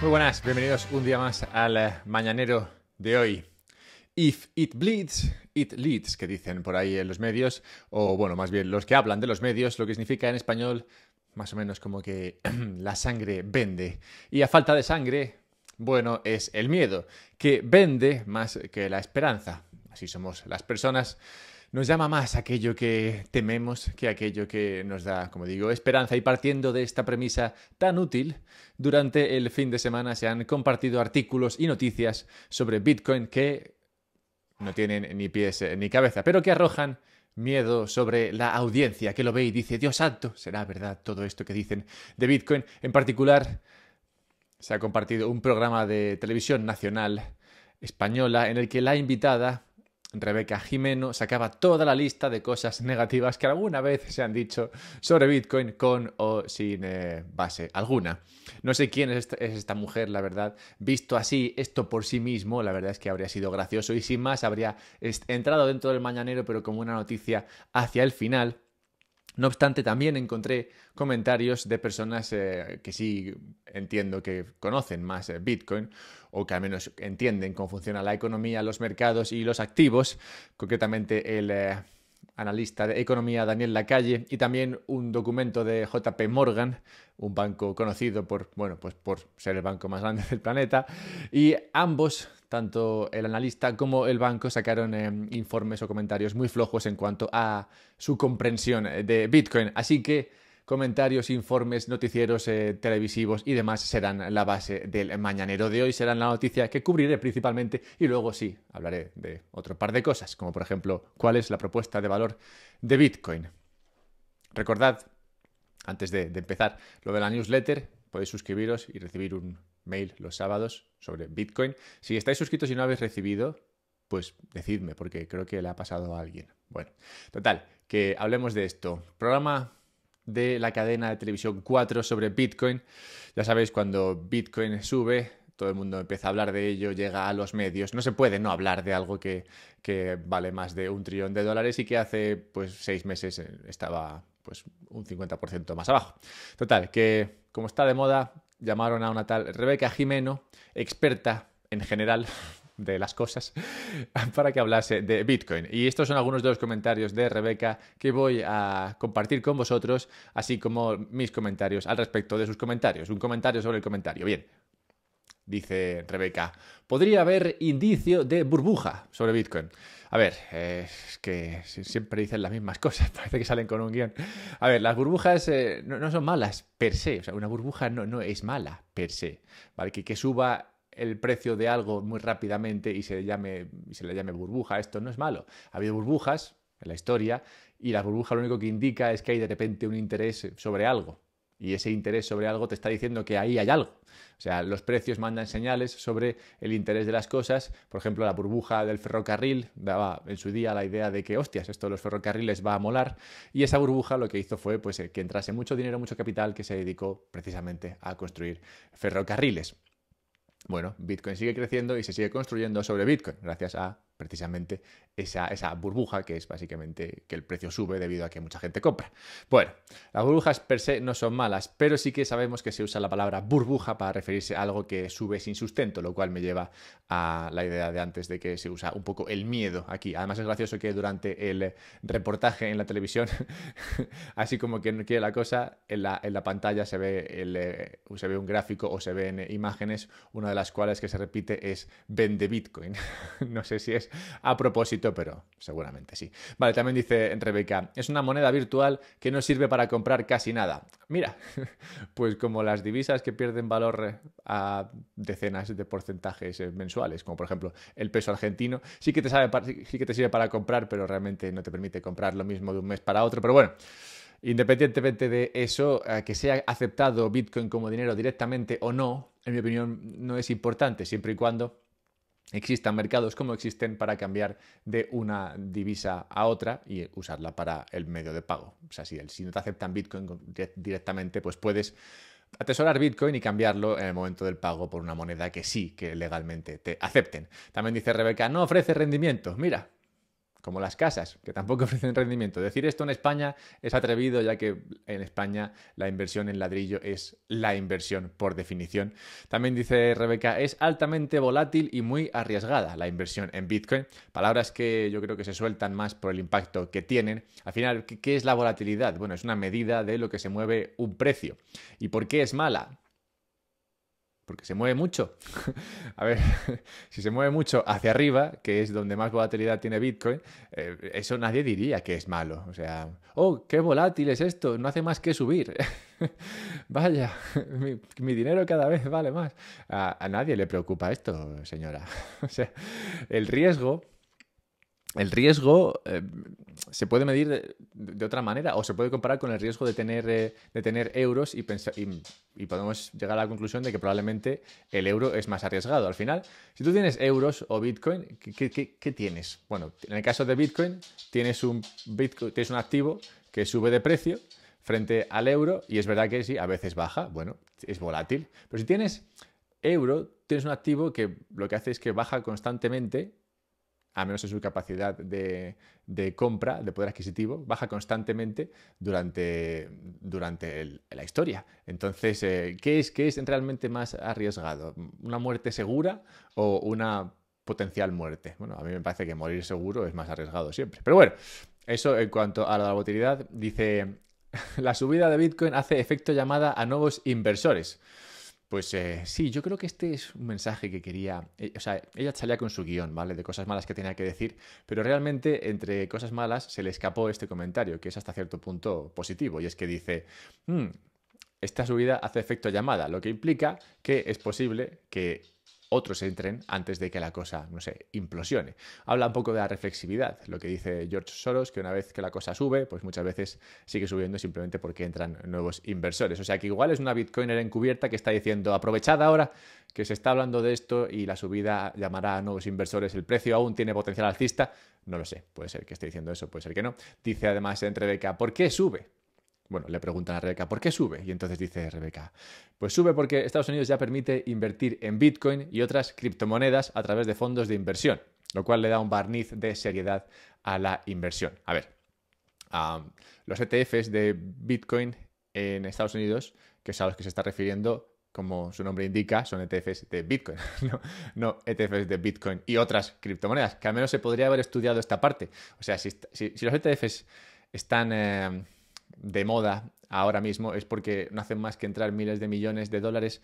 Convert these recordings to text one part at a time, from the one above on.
Muy buenas, bienvenidos un día más al eh, mañanero de hoy. If it bleeds, it leads, que dicen por ahí en los medios, o bueno, más bien los que hablan de los medios, lo que significa en español más o menos como que la sangre vende. Y a falta de sangre, bueno, es el miedo, que vende más que la esperanza. Así somos las personas nos llama más aquello que tememos que aquello que nos da, como digo, esperanza. Y partiendo de esta premisa tan útil, durante el fin de semana se han compartido artículos y noticias sobre Bitcoin que no tienen ni pies eh, ni cabeza, pero que arrojan miedo sobre la audiencia que lo ve y dice, Dios santo, ¿será verdad todo esto que dicen de Bitcoin? En particular, se ha compartido un programa de televisión nacional española en el que la invitada Rebeca Jimeno sacaba toda la lista de cosas negativas que alguna vez se han dicho sobre Bitcoin con o sin eh, base alguna. No sé quién es esta, mujer, la verdad. Visto así, esto por sí mismo, la verdad es que habría sido gracioso y sin más habría entrado dentro del mañanero, pero como una noticia hacia el final. No obstante, también encontré comentarios de personas eh, que sí entiendo que conocen más eh, Bitcoin o que al menos entienden cómo funciona la economía, los mercados y los activos, concretamente el... Eh, analista de economía Daniel Lacalle y también un documento de JP Morgan, un banco conocido por, bueno, pues por ser el banco más grande del planeta, y ambos tanto el analista como el banco sacaron eh, informes o comentarios muy flojos en cuanto a su comprensión eh, de Bitcoin. Así que comentarios, informes, noticieros eh, televisivos y demás serán la base del mañanero de hoy, serán la noticia que cubriré principalmente y luego sí, hablaré de otro par de cosas, como por ejemplo cuál es la propuesta de valor de Bitcoin. Recordad, antes de empezar, lo de la newsletter, podéis suscribiros y recibir un mail los sábados sobre Bitcoin. Si estáis suscritos y no habéis recibido, pues decidme, porque creo que le ha pasado a alguien. Bueno, total, que hablemos de esto. Programa de la cadena de televisión 4 sobre Bitcoin. Ya sabéis, cuando Bitcoin sube, todo el mundo empieza a hablar de ello, llega a los medios. No se puede no hablar de algo que, vale más de un trillón de dólares y que hace pues seis meses eh, estaba pues un 50% más abajo. Total, que como está de moda, llamaron a una tal Rebeca Jimeno, experta en general de las cosas, para que hablase de Bitcoin. Y estos son algunos de los comentarios de Rebeca que voy a compartir con vosotros, así como mis comentarios al respecto de sus comentarios. Un comentario sobre el comentario. Bien, dice Rebeca, podría haber indicio de burbuja sobre Bitcoin. A ver, es que siempre dicen las mismas cosas, parece que salen con un guión. A ver, las burbujas eh, no, son malas per se, o sea, una burbuja no, es mala per se, ¿vale? Que, suba el precio de algo muy rápidamente y se, llame, y se le llame burbuja, esto no es malo. Ha habido burbujas en la historia y la burbuja lo único que indica es que hay de repente un interés sobre algo y ese interés sobre algo te está diciendo que ahí hay algo. O sea, los precios mandan señales sobre el interés de las cosas. Por ejemplo, la burbuja del ferrocarril daba en su día la idea de que, hostias, esto de los ferrocarriles va a molar. Y esa burbuja lo que hizo fue pues, eh, que entrase mucho dinero, mucho capital que se dedicó precisamente a construir ferrocarriles. Bueno, Bitcoin sigue creciendo y se sigue construyendo sobre Bitcoin, gracias a precisamente esa, burbuja que es básicamente que el precio sube debido a que mucha gente compra. Bueno, las burbujas per se no son malas, pero sí que sabemos que se usa la palabra burbuja para referirse a algo que sube sin sustento, lo cual me lleva a la idea de antes de que se usa un poco el miedo aquí. Además es gracioso que durante el reportaje en la televisión, así como que no quiere la cosa, en la, pantalla se ve, el, eh, se ve un gráfico o se ven imágenes, una de las cuales que se repite es vende Bitcoin. no sé si es a propósito, pero seguramente sí. Vale, también dice Rebeca, es una moneda virtual que no sirve para comprar casi nada. Mira, pues como las divisas que pierden valor eh, a decenas de porcentajes eh, mensuales, como por ejemplo el peso argentino, sí que te, sirve para comprar, pero realmente no te permite comprar lo mismo de un mes para otro. Pero bueno. Independientemente de eso, eh, que sea aceptado Bitcoin como dinero directamente o no, en mi opinión no es importante, siempre y cuando existan mercados como existen para cambiar de una divisa a otra y usarla para el medio de pago. O sea, si, no te aceptan Bitcoin directamente, pues puedes atesorar Bitcoin y cambiarlo en el momento del pago por una moneda que sí, que legalmente te acepten. También dice Rebeca, no ofrece rendimiento. Mira, como las casas, que tampoco ofrecen rendimiento. Decir esto en España es atrevido, ya que en España la inversión en ladrillo es la inversión por definición. También dice Rebeca, es altamente volátil y muy arriesgada la inversión en Bitcoin. Palabras que yo creo que se sueltan más por el impacto que tienen. Al final, ¿qué, es la volatilidad? Bueno, es una medida de lo que se mueve un precio. ¿Y por qué es mala? porque se mueve mucho. a ver, si se mueve mucho hacia arriba, que es donde más volatilidad tiene Bitcoin, eh, eso nadie diría que es malo. O sea, oh, qué volátil es esto, no hace más que subir. Vaya, mi, dinero cada vez vale más. a nadie le preocupa esto, señora. o sea, el riesgo el riesgo eh, se puede medir de, otra manera o se puede comparar con el riesgo de tener, eh, de tener euros y, podemos llegar a la conclusión de que probablemente el euro es más arriesgado. Al final, si tú tienes euros o Bitcoin, ¿qué, tienes? Bueno, en el caso de Bitcoin tienes, un Bitcoin, tienes un activo que sube de precio frente al euro y es verdad que sí, a veces baja, bueno, es volátil, pero si tienes euro, tienes un activo que lo que hace es que baja constantemente a menos en su capacidad de, compra, de poder adquisitivo, baja constantemente durante, durante la historia. Entonces, eh, ¿qué, es, ¿qué es realmente más arriesgado? ¿Una muerte segura o una potencial muerte? Bueno, a mí me parece que morir seguro es más arriesgado siempre. Pero bueno, eso en cuanto a la volatilidad, dice, la subida de Bitcoin hace efecto llamada a nuevos inversores. Pues eh, sí, yo creo que este es un mensaje que quería. Eh, o sea, ella salía con su guión, ¿vale? De cosas malas que tenía que decir, pero realmente entre cosas malas se le escapó este comentario, que es hasta cierto punto positivo, y es que dice. Hmm, esta subida hace efecto llamada, lo que implica que es posible que otros entren antes de que la cosa, no sé, implosione. Habla un poco de la reflexividad, lo que dice George Soros, que una vez que la cosa sube, pues muchas veces sigue subiendo simplemente porque entran nuevos inversores. O sea que igual es una Bitcoiner encubierta que está diciendo, aprovechad ahora que se está hablando de esto y la subida llamará a nuevos inversores, el precio aún tiene potencial alcista, no lo sé, puede ser que esté diciendo eso, puede ser que no. Dice además entreveca, ¿por qué sube? Bueno, le preguntan a Rebeca, ¿por qué sube? Y entonces dice Rebeca, pues sube porque Estados Unidos ya permite invertir en Bitcoin y otras criptomonedas a través de fondos de inversión, lo cual le da un barniz de seriedad a la inversión. A ver, los ETFs de Bitcoin en Estados Unidos, que es a los que se está refiriendo, como su nombre indica, son ETFs de Bitcoin, no, ETFs de Bitcoin y otras criptomonedas, que al menos se podría haber estudiado esta parte. O sea, si, los ETFs están... Em, de moda ahora mismo es porque no hacen más que entrar miles de millones de dólares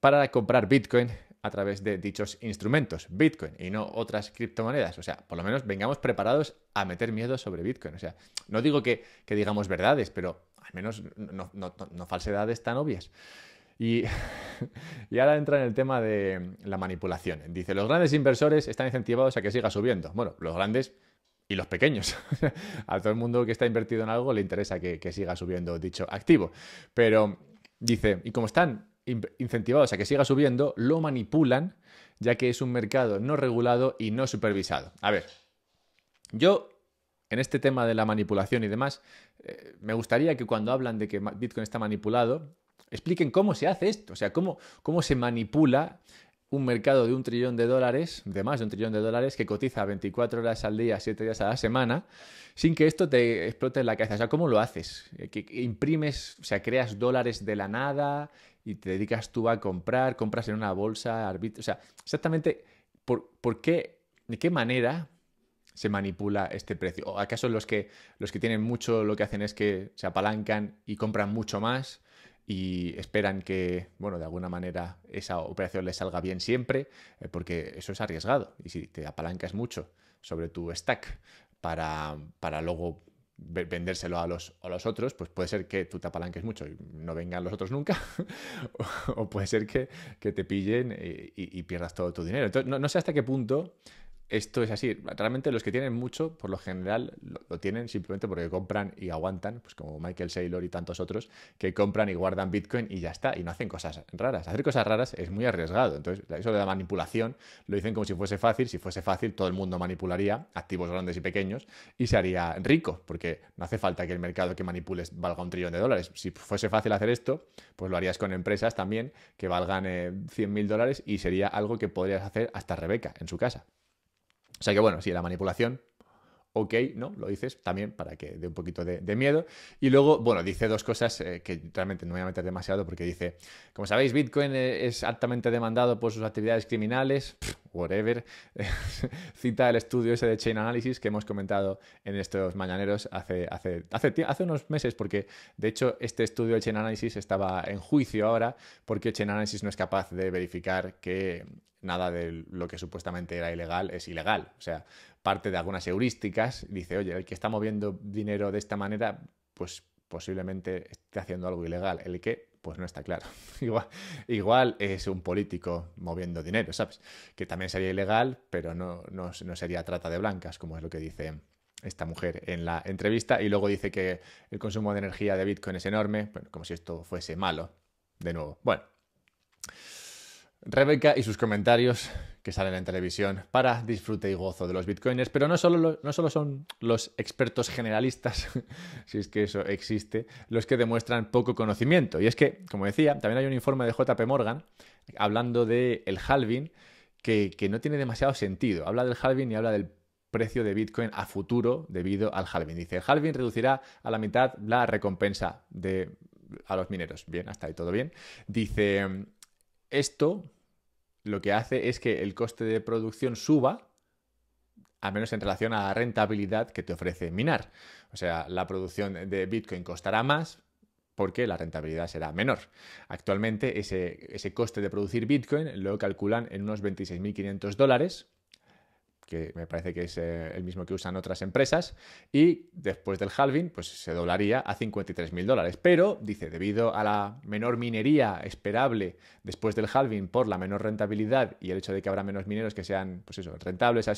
para comprar Bitcoin a través de dichos instrumentos, Bitcoin y no otras criptomonedas. O sea, por lo menos vengamos preparados a meter miedo sobre Bitcoin. O sea, no digo que, que digamos verdades, pero al menos no, falsedades tan obvias. Y, y, ahora entra en el tema de la manipulación. Dice, los grandes inversores están incentivados a que siga subiendo. Bueno, los grandes y los pequeños. a todo el mundo que está invertido en algo le interesa que, siga subiendo dicho activo. Pero dice, y como están incentivados a que siga subiendo, lo manipulan ya que es un mercado no regulado y no supervisado. A ver, yo en este tema de la manipulación y demás, eh, me gustaría que cuando hablan de que Bitcoin está manipulado, expliquen cómo se hace esto, o sea, cómo, cómo se manipula un mercado de un trillón de dólares, de más de un trillón de dólares, que cotiza 24 horas al día, 7 días a la semana, sin que esto te explote en la cabeza. O sea, ¿cómo lo haces? Eh, ¿Que imprimes, o sea, creas dólares de la nada y te dedicas tú a comprar, compras en una bolsa, arbitro? O sea, exactamente, por, por qué, de qué manera se manipula este precio? ¿O acaso los que, los que tienen mucho lo que hacen es que se apalancan y compran mucho más? y esperan que, bueno, de alguna manera esa operación les salga bien siempre, eh, porque eso es arriesgado. Y si te apalancas mucho sobre tu stack para, para luego vendérselo a los, los otros, pues puede ser que tú te apalanques mucho y no vengan los otros nunca, o, puede ser que, te pillen eh, y, pierdas todo tu dinero. Entonces, no sé hasta qué punto esto es así. Realmente los que tienen mucho, por lo general, lo, tienen simplemente porque compran y aguantan, pues como Michael Saylor y tantos otros, que compran y guardan Bitcoin y ya está, y no hacen cosas raras. Hacer cosas raras es muy arriesgado. Entonces, eso de la manipulación lo dicen como si fuese fácil. Si fuese fácil, todo el mundo manipularía, activos grandes y pequeños, y se haría rico, porque no hace falta que el mercado que manipules valga un trillón de dólares. Si fuese fácil hacer esto, pues lo harías con empresas también que valgan 100.000 eh, mil dólares y sería algo que podrías hacer hasta Rebeca en su casa. O sea que bueno, sí, la manipulación ok, ¿no? Lo dices también para que dé un poquito de, miedo. Y luego, bueno, dice dos cosas eh, que realmente no voy a meter demasiado porque dice, como sabéis, Bitcoin eh, es altamente demandado por sus actividades criminales, whatever. Cita el estudio ese de Chain Analysis que hemos comentado en estos mañaneros hace, hace, hace, hace unos meses porque, de hecho, este estudio de Chain Analysis estaba en juicio ahora porque Chain Analysis no es capaz de verificar que nada de lo que supuestamente era ilegal es ilegal. O sea, parte de algunas heurísticas, dice, oye, el que está moviendo dinero de esta manera, pues posiblemente esté haciendo algo ilegal. El que, pues no está claro. igual, es un político moviendo dinero, ¿sabes? Que también sería ilegal, pero no, no sería trata de blancas, como es lo que dice esta mujer en la entrevista y luego dice que el consumo de energía de Bitcoin es enorme, como si esto fuese malo, de nuevo. Bueno, Rebeca y sus comentarios que salen en televisión para disfrute y gozo de los bitcoiners, pero no solo, no son los expertos generalistas, si es que eso existe, los que demuestran poco conocimiento. Y es que, como decía, también hay un informe de JP Morgan hablando del el halving que, no tiene demasiado sentido. Habla del halving y habla del precio de Bitcoin a futuro debido al halving. Dice, el halving reducirá a la mitad la recompensa de, a los mineros. Bien, hasta ahí todo bien. Dice, esto lo que hace es que el coste de producción suba, a menos en relación a la rentabilidad que te ofrece minar. O sea, la producción de Bitcoin costará más porque la rentabilidad será menor. Actualmente ese, ese coste de producir Bitcoin lo calculan en unos 26.500 dólares, que me parece que es eh, el mismo que usan otras empresas, y después del halving, pues se doblaría a 53 mil dólares. Pero, dice, debido a la menor minería esperable después del halving por la menor rentabilidad y el hecho de que habrá menos mineros que sean, pues rentables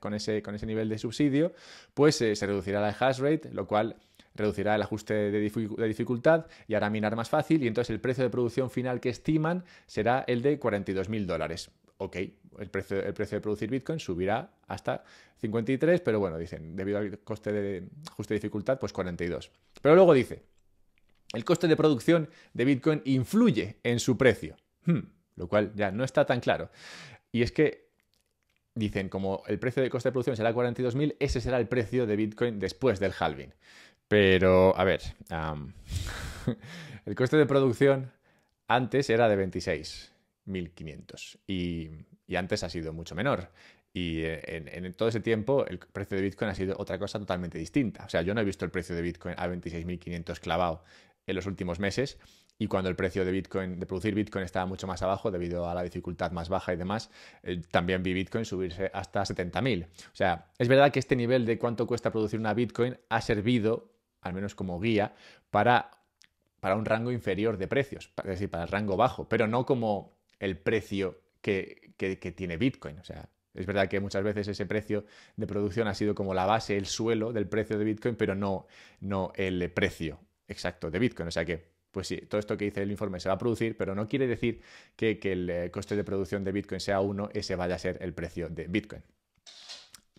con, ese, con ese nivel de subsidio, pues eh, se reducirá la hash rate, lo cual reducirá el ajuste de, de, dificultad y hará minar más fácil y entonces el precio de producción final que estiman será el de 42.000 dólares. Ok, el precio, de producir Bitcoin subirá hasta 53, pero bueno, dicen, debido al coste de justa dificultad, pues 42. Pero luego dice, el coste de producción de Bitcoin influye en su precio, hmm, lo cual ya no está tan claro. Y es que dicen, como el precio de coste de producción será 42.000, ese será el precio de Bitcoin después del halving. Pero, a ver, el coste de producción antes era de 26.500 y y antes ha sido mucho menor. Y eh, en, todo ese tiempo el precio de Bitcoin ha sido otra cosa totalmente distinta. O sea, yo no he visto el precio de Bitcoin a 26.500 clavado en los últimos meses y cuando el precio de Bitcoin, de producir Bitcoin estaba mucho más abajo debido a la dificultad más baja y demás, eh, también vi Bitcoin subirse hasta 70.000. O sea, es verdad que este nivel de cuánto cuesta producir una Bitcoin ha servido, al menos como guía, para, para un rango inferior de precios, es decir, para el rango bajo, pero no como el precio que, tiene Bitcoin. O sea, es verdad que muchas veces ese precio de producción ha sido como la base, el suelo del precio de Bitcoin, pero no, no el precio exacto de Bitcoin. O sea que, pues sí, todo esto que dice el informe se va a producir, pero no quiere decir que, el eh, coste de producción de Bitcoin sea uno, ese vaya a ser el precio de Bitcoin.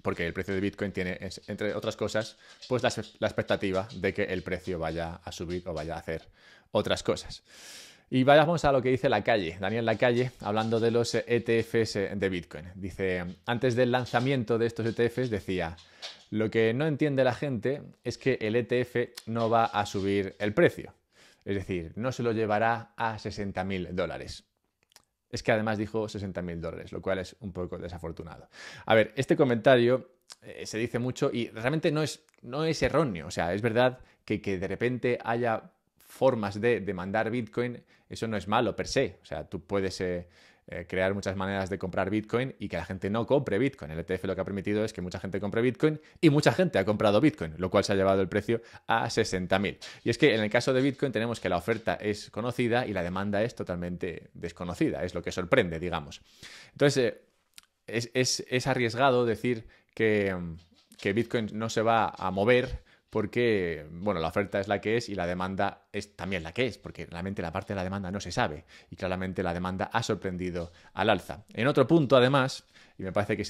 Porque el precio de Bitcoin tiene, entre otras cosas, pues la expectativa de que el precio vaya a subir o vaya a hacer otras cosas. Y vayamos a lo que dice la calle, Daniel La Calle, hablando de los ETFs de Bitcoin. Dice, antes del lanzamiento de estos ETFs decía, lo que no entiende la gente es que el ETF no va a subir el precio. Es decir, no se lo llevará a 60 mil dólares. Es que además dijo 60 mil dólares, lo cual es un poco desafortunado. A ver, este comentario eh, se dice mucho y realmente no es, no es erróneo. O sea, es verdad que, que de repente haya formas de demandar Bitcoin, eso no es malo per se. O sea, tú puedes eh, eh, crear muchas maneras de comprar Bitcoin y que la gente no compre Bitcoin. El ETF lo que ha permitido es que mucha gente compre Bitcoin y mucha gente ha comprado Bitcoin, lo cual se ha llevado el precio a 60.000. Y es que en el caso de Bitcoin tenemos que la oferta es conocida y la demanda es totalmente desconocida. Es lo que sorprende, digamos. Entonces, eh, es, arriesgado decir que Bitcoin no se va a mover porque, bueno, la oferta es la que es y la demanda es también la que es, porque realmente la parte de la demanda no se sabe y claramente la demanda ha sorprendido al alza. En otro punto, además, y me parece que es,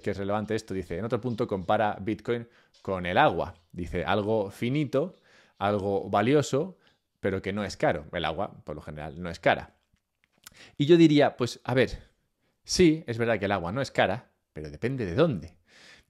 que es relevante esto, dice, en otro punto compara Bitcoin con el agua. Dice, algo finito, algo valioso, pero que no es caro. El agua, por lo general, no es cara. Y yo diría, pues, a ver, sí, es verdad que el agua no es cara, pero depende de dónde.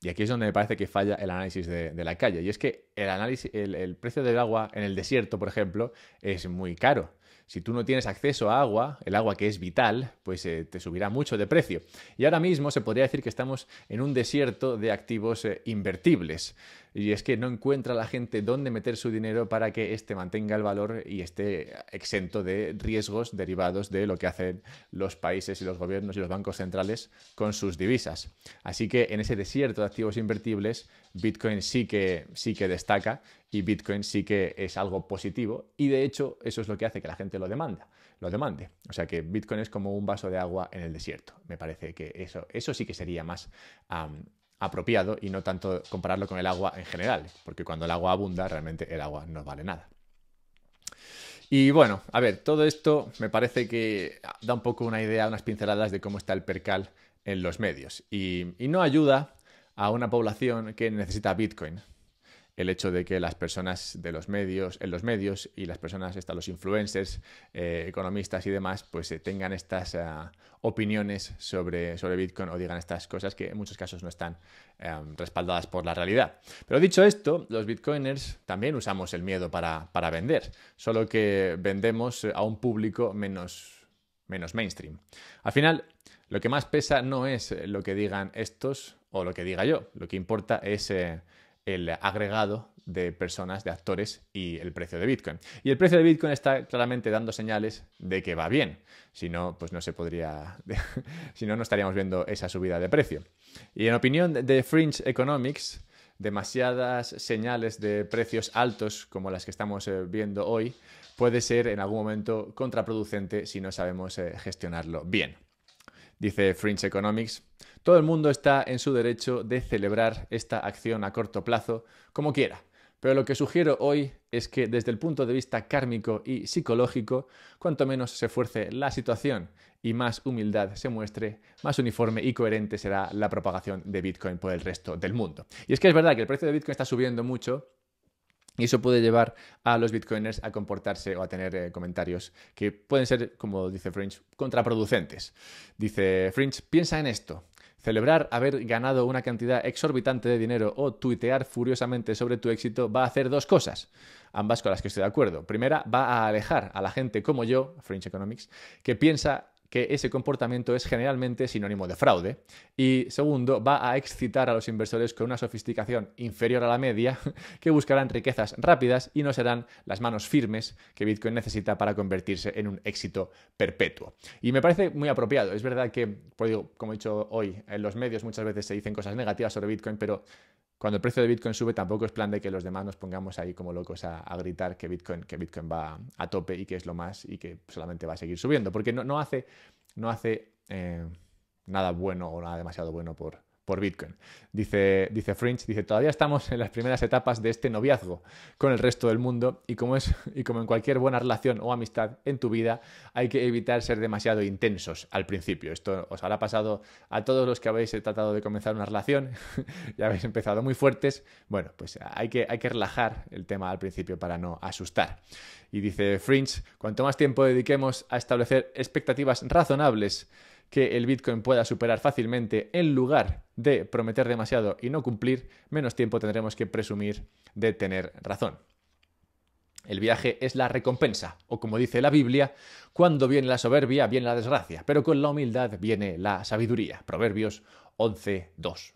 Y aquí es donde me parece que falla el análisis de, la calle. Y es que el, análisis, el, precio del agua en el desierto, por ejemplo, es muy caro. Si tú no tienes acceso a agua, el agua que es vital, pues eh, te subirá mucho de precio. Y ahora mismo se podría decir que estamos en un desierto de activos eh, invertibles. Y es que no encuentra la gente dónde meter su dinero para que este mantenga el valor y esté exento de riesgos derivados de lo que hacen los países y los gobiernos y los bancos centrales con sus divisas. Así que en ese desierto de activos invertibles Bitcoin sí que, sí que destaca y Bitcoin sí que es algo positivo y de hecho eso es lo que hace que la gente lo demanda, lo demande. O sea que Bitcoin es como un vaso de agua en el desierto. Me parece que eso, eso sí que sería más apropiado y no tanto compararlo con el agua en general, porque cuando el agua abunda realmente el agua no vale nada. Y bueno, a ver, todo esto me parece que da un poco una idea, unas pinceladas de cómo está el percal en los medios. y no ayuda a una población que necesita Bitcoin. El hecho de que las personas de los medios, en los medios y las personas, los influencers, eh, economistas y demás, pues eh, tengan estas ah, opiniones sobre, sobre Bitcoin o digan estas cosas que en muchos casos no están em, respaldadas por la realidad. Pero dicho esto, los bitcoiners también usamos el miedo para, para vender, solo que vendemos a un público menos, menos mainstream. Al final, lo que más pesa no es lo que digan estos o lo que diga yo. Lo que importa es eh, el agregado de personas, de actores y el precio de Bitcoin. Y el precio de Bitcoin está claramente dando señales de que va bien. Si no, pues no se podría, si no, no estaríamos viendo esa subida de precio. Y en opinión de Fringe Economics, demasiadas señales de precios altos como las que estamos eh, viendo hoy puede ser en algún momento contraproducente si no sabemos eh, gestionarlo bien. Dice Fringe Economics, todo el mundo está en su derecho de celebrar esta acción a corto plazo como quiera, pero lo que sugiero hoy es que desde el punto de vista kármico y psicológico, cuanto menos se esfuerce la situación y más humildad se muestre, más uniforme y coherente será la propagación de Bitcoin por el resto del mundo. Y es que es verdad que el precio de Bitcoin está subiendo mucho, y eso puede llevar a los bitcoiners a comportarse o a tener eh, comentarios que pueden ser, como dice Fringe, contraproducentes. Dice Fringe, piensa en esto. Celebrar haber ganado una cantidad exorbitante de dinero o tuitear furiosamente sobre tu éxito va a hacer dos cosas, ambas con las que estoy de acuerdo. Primera, va a alejar a la gente como yo, Fringe Economics, que piensa que ese comportamiento es generalmente sinónimo de fraude. Y segundo, va a excitar a los inversores con una sofisticación inferior a la media, que buscarán riquezas rápidas y no serán las manos firmes que Bitcoin necesita para convertirse en un éxito perpetuo. Y me parece muy apropiado. Es verdad que, pues como he dicho hoy, en los medios muchas veces se dicen cosas negativas sobre Bitcoin, pero cuando el precio de Bitcoin sube, tampoco es plan de que los demás nos pongamos ahí como locos a, gritar que Bitcoin, que Bitcoin va a tope y que es lo más y que solamente va a seguir subiendo, porque no, hace, no hace eh, nada bueno o nada demasiado bueno por, por Bitcoin. Dice, dice Fringe, dice, todavía estamos en las primeras etapas de este noviazgo con el resto del mundo y como, es, y como en cualquier buena relación o amistad en tu vida, hay que evitar ser demasiado intensos al principio. Esto os habrá pasado a todos los que habéis tratado de comenzar una relación, ya habéis empezado muy fuertes. Bueno, pues hay que, hay que relajar el tema al principio para no asustar. Y dice Fringe, cuanto más tiempo dediquemos a establecer expectativas razonables, que el Bitcoin pueda superar fácilmente en lugar de prometer demasiado y no cumplir, menos tiempo tendremos que presumir de tener razón. El viaje es la recompensa, o como dice la Biblia, cuando viene la soberbia viene la desgracia, pero con la humildad viene la sabiduría. Proverbios 11.2.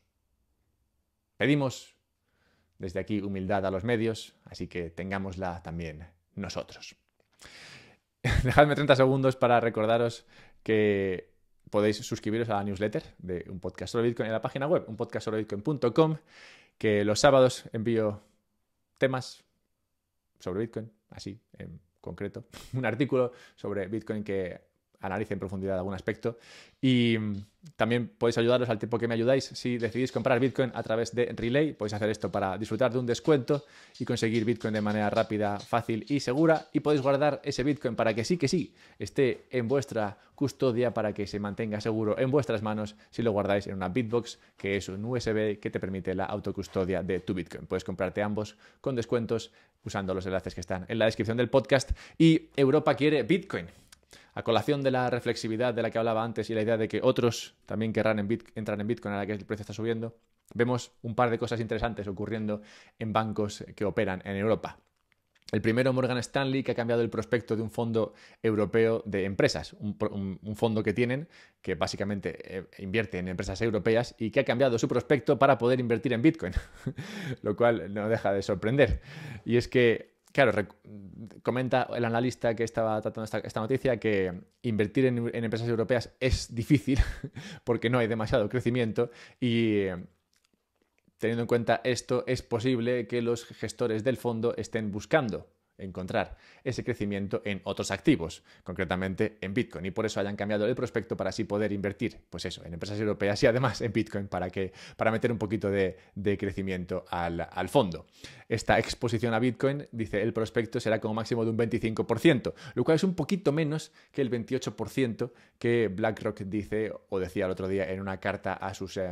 Pedimos desde aquí humildad a los medios, así que tengámosla también nosotros. Dejadme 30 segundos para recordaros que podéis suscribiros a la newsletter de un podcast sobre Bitcoin en la página web, unpodcastsobrebitcoin.com, que los sábados envío temas sobre Bitcoin, así en concreto, un artículo sobre Bitcoin que analice en profundidad algún aspecto. Y mm, también podéis ayudaros al tiempo que me ayudáis. Si decidís comprar Bitcoin a través de Relay, podéis hacer esto para disfrutar de un descuento y conseguir Bitcoin de manera rápida, fácil y segura. Y podéis guardar ese Bitcoin para que sí que sí esté en vuestra custodia, para que se mantenga seguro en vuestras manos si lo guardáis en una Bitbox, que es un USB que te permite la autocustodia de tu Bitcoin. Puedes comprarte ambos con descuentos usando los enlaces que están en la descripción del podcast. Y Europa quiere Bitcoin a colación de la reflexividad de la que hablaba antes y la idea de que otros también querrán en Bit entrar en Bitcoin la que el precio está subiendo, vemos un par de cosas interesantes ocurriendo en bancos que operan en Europa. El primero, Morgan Stanley, que ha cambiado el prospecto de un fondo europeo de empresas, un, fondo que tienen, que básicamente eh, invierte en empresas europeas y que ha cambiado su prospecto para poder invertir en Bitcoin, lo cual no deja de sorprender. Y es que claro, comenta el analista que estaba tratando esta, noticia que invertir en, empresas europeas es difícil porque no hay demasiado crecimiento y eh, teniendo en cuenta esto es posible que los gestores del fondo estén buscando encontrar ese crecimiento en otros activos, concretamente en Bitcoin. Y por eso hayan cambiado el prospecto para así poder invertir, pues eso, en empresas europeas y además en Bitcoin para, que, para meter un poquito de, crecimiento al, fondo. Esta exposición a Bitcoin, dice el prospecto, será como máximo de un 25%, lo cual es un poquito menos que el 28% que BlackRock dice o decía el otro día en una carta a sus eh,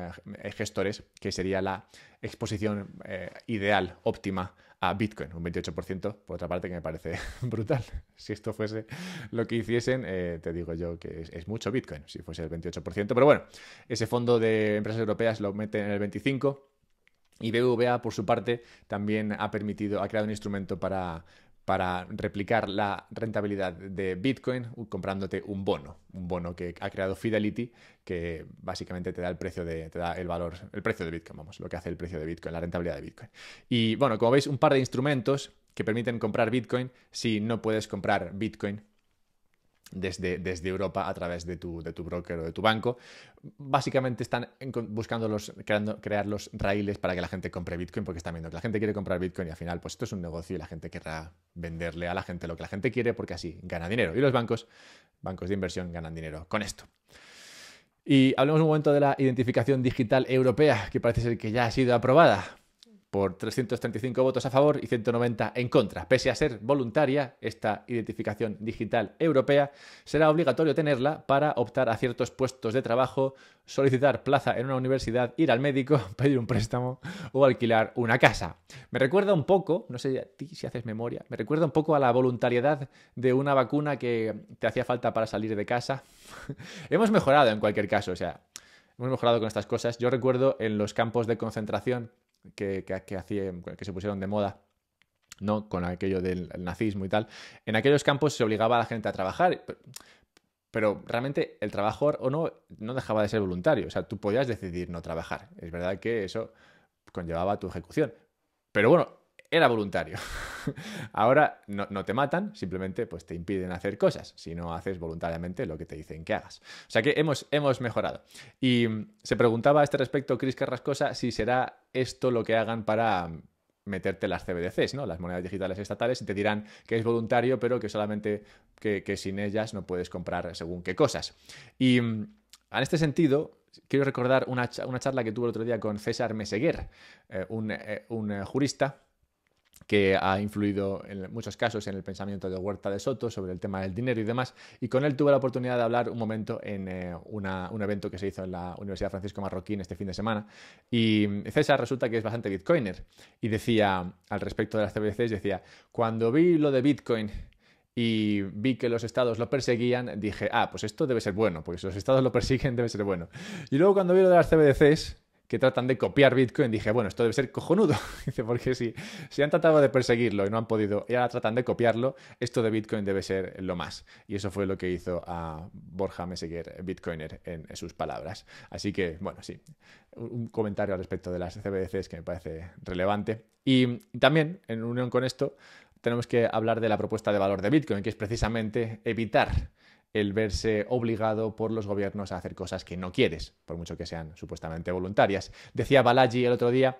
gestores, que sería la exposición eh, ideal, óptima a Bitcoin, un 28%, por otra parte que me parece brutal. Si esto fuese lo que hiciesen, eh, te digo yo que es, mucho Bitcoin, si fuese el 28%, pero bueno, ese fondo de empresas europeas lo meten en el 25%. Y BBVA, por su parte, también ha permitido, ha creado un instrumento para para replicar la rentabilidad de Bitcoin comprándote un bono, un bono que ha creado Fidelity, que básicamente te da el precio de, te da el valor, el precio de Bitcoin, vamos, lo que hace el precio de Bitcoin, la rentabilidad de Bitcoin. Y bueno, como veis, un par de instrumentos que permiten comprar Bitcoin si no puedes comprar Bitcoin desde, Europa a través de tu, de tu, broker o de tu banco. Básicamente están buscando los, creando, crear los raíles para que la gente compre Bitcoin porque están viendo que la gente quiere comprar Bitcoin y al final pues esto es un negocio y la gente querrá venderle a la gente lo que la gente quiere porque así gana dinero. Y los bancos, bancos de inversión ganan dinero con esto. Y hablemos un momento de la identificación digital europea que parece ser que ya ha sido aprobada por 335 votos a favor y 190 en contra. Pese a ser voluntaria, esta identificación digital europea será obligatorio tenerla para optar a ciertos puestos de trabajo, solicitar plaza en una universidad, ir al médico, pedir un préstamo o alquilar una casa. Me recuerda un poco, no sé a si haces memoria, me recuerda un poco a la voluntariedad de una vacuna que te hacía falta para salir de casa. Hemos mejorado en cualquier caso, o sea, hemos mejorado con estas cosas. Yo recuerdo en los campos de concentración que, que se pusieron de moda ¿no? con aquello del nazismo y tal, en aquellos campos se obligaba a la gente a trabajar, pero, realmente el trabajo o no no dejaba de ser voluntario, o sea, tú podías decidir no trabajar, es verdad que eso conllevaba tu ejecución, pero bueno, era voluntario. Ahora no, te matan, simplemente pues te impiden hacer cosas, si no haces voluntariamente lo que te dicen que hagas. O sea que hemos, hemos mejorado. Y mm, se preguntaba a este respecto Cris Carrascosa si será esto lo que hagan para mm, meterte las CBDCs, ¿no? Las monedas digitales estatales, y te dirán que es voluntario, pero que solamente que, sin ellas no puedes comprar según qué cosas. Y mm, en este sentido, quiero recordar una, charla que tuve el otro día con César Meseguer, eh, un, eh, un eh, jurista que ha influido en muchos casos en el pensamiento de Huerta de Soto sobre el tema del dinero y demás. Y con él tuve la oportunidad de hablar un momento en eh, un evento que se hizo en la Universidad Francisco Marroquín este fin de semana. Y mm, César resulta que es bastante bitcoiner. Y decía, al respecto de las CBDCs, decía, cuando vi lo de Bitcoin y vi que los estados lo perseguían, dije, ah, pues esto debe ser bueno, porque si los estados lo persiguen debe ser bueno. Y luego cuando vi lo de las CBDCs, que tratan de copiar Bitcoin. Dije, bueno, esto debe ser cojonudo. Dice, porque si, han tratado de perseguirlo y no han podido, y ahora tratan de copiarlo, esto de Bitcoin debe ser lo más. Y eso fue lo que hizo a Borja Meseguer, Bitcoiner, en, en sus palabras. Así que, bueno, sí, un comentario al respecto de las CBDCs que me parece relevante. Y también, en unión con esto, tenemos que hablar de la propuesta de valor de Bitcoin, que es precisamente evitar el verse obligado por los gobiernos a hacer cosas que no quieres, por mucho que sean supuestamente voluntarias. Decía Balaji el otro día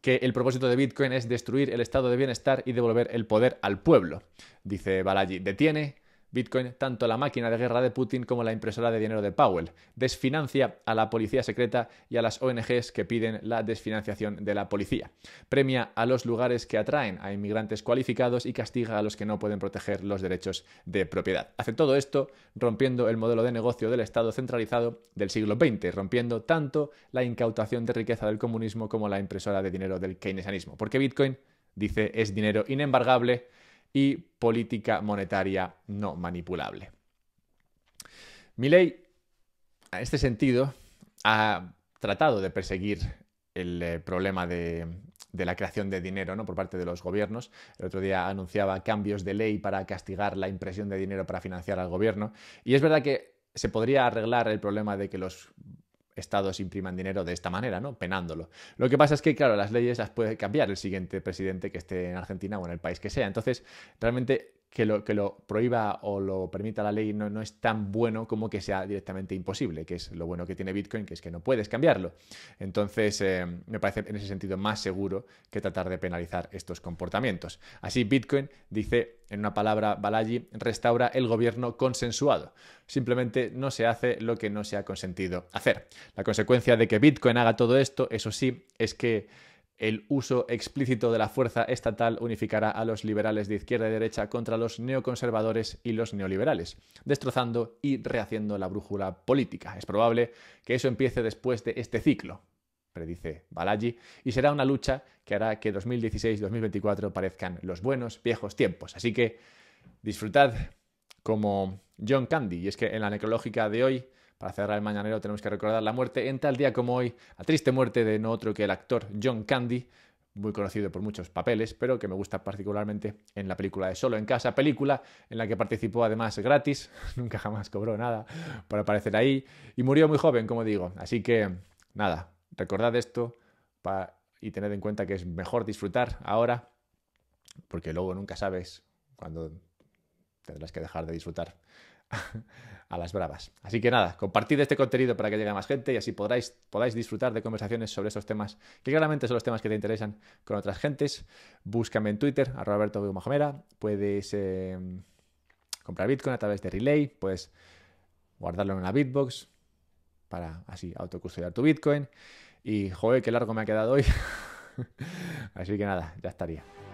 que el propósito de Bitcoin es destruir el estado de bienestar y devolver el poder al pueblo. Dice Balaji, detiene Bitcoin tanto la máquina de guerra de Putin como la impresora de dinero de Powell. Desfinancia a la policía secreta y a las ONGs que piden la desfinanciación de la policía. Premia a los lugares que atraen a inmigrantes cualificados y castiga a los que no pueden proteger los derechos de propiedad. Hace todo esto rompiendo el modelo de negocio del Estado centralizado del siglo XX, rompiendo tanto la incautación de riqueza del comunismo como la impresora de dinero del keynesianismo. Porque Bitcoin, dice, es dinero inembargable y política monetaria no manipulable. Mi ley, en este sentido, ha tratado de perseguir el eh, problema de, de la creación de dinero ¿no? por parte de los gobiernos. El otro día anunciaba cambios de ley para castigar la impresión de dinero para financiar al gobierno. Y es verdad que se podría arreglar el problema de que los estados impriman dinero de esta manera, ¿no? Penándolo. Lo que pasa es que, claro, las leyes las puede cambiar el siguiente presidente que esté en Argentina o en el país que sea. Entonces, realmente que lo, que lo prohíba o lo permita la ley no, no, es tan bueno como que sea directamente imposible, que es lo bueno que tiene Bitcoin, que es que no puedes cambiarlo. Entonces, eh, me parece en ese sentido más seguro que tratar de penalizar estos comportamientos. Así, Bitcoin dice, en una palabra, Balaji, restaura el gobierno consensuado. Simplemente no se hace lo que no se ha consentido hacer. La consecuencia de que Bitcoin haga todo esto, eso sí, es que el uso explícito de la fuerza estatal unificará a los liberales de izquierda y derecha contra los neoconservadores y los neoliberales, destrozando y rehaciendo la brújula política. Es probable que eso empiece después de este ciclo, predice Balaji, y será una lucha que hará que 2016 2024 parezcan los buenos viejos tiempos. Así que disfrutad como John Candy. Y es que en la necrológica de hoy para cerrar el mañanero tenemos que recordar la muerte en tal día como hoy, la triste muerte de no otro que el actor John Candy, muy conocido por muchos papeles, pero que me gusta particularmente en la película de Solo en Casa, película en la que participó además gratis, nunca jamás cobró nada para aparecer ahí, y murió muy joven, como digo. Así que, nada, recordad esto y tened en cuenta que es mejor disfrutar ahora, porque luego nunca sabes cuándo tendrás que dejar de disfrutar a las bravas. Así que nada, compartid este contenido para que llegue a más gente y así podráis, podáis disfrutar de conversaciones sobre estos temas, que claramente son los temas que te interesan con otras gentes. Búscame en Twitter, a Roberto Puedes em, comprar Bitcoin a través de Relay, puedes guardarlo en una Bitbox para así autocustodiar tu Bitcoin. Y joder, qué largo me ha quedado hoy. así que nada, ya estaría.